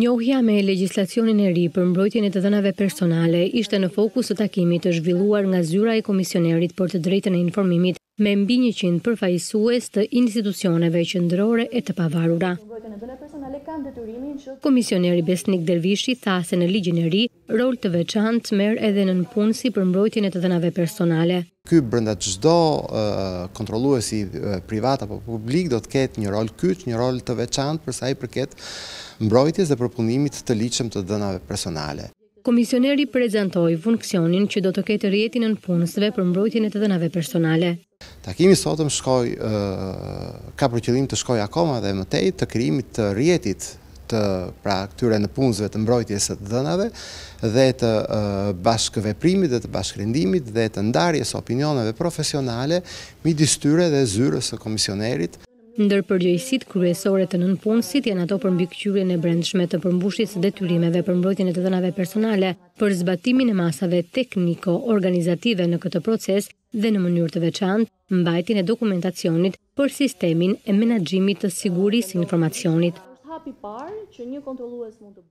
Njohja me legislacionin e ri për mbrojtjen e të dhënave personale ishte në fokus të takimit të zhvilluar nga zyra e komisionerit për të drejtën e informimit me mbi 100 përfaqësues të institucioneve qendrore e të pavarura. Komisioneri Besnik Dervishi tha se në ligjin e ri rol të veçantë merr edhe nën punë si për mbrojtjen e të dhënave personale ky brenda çdo kontrolluesi privat apo publik do të ketë një rol kyç, një rol të veçantë për sa i përket mbrojtjes dhe përpunimit të ligjshëm të dhënave personale. Komisioneri prezantoi funksionin që do të ketë rjeti në punësve për mbrojtjen e të dhënave personale. Takimi sotëm shkoj, ka për qëllim të shkoj akoma dhe mëtej të kryimit të rjetit të pra këtyre në punëzve të mbrojtjes të dënave dhe të bashkëve primit dhe të bashkërendimit dhe të ndarjes opinioneve profesionale mi distyre dhe zyrës të komisionerit. Ndër përgjëjësit kryesore të nënpunësit janë ato për përmbikëqyre në brendshme të përmbushjes detyrimeve për mbrojtjen e të dënave personale për zbatimin e masave tekniko-organizative në këtë proces dhe në mënyrë të veçant mbajtjen e dokumentacionit për sistemin e menagjimit të sigurisë informacionit i parë që një kontrollues mund të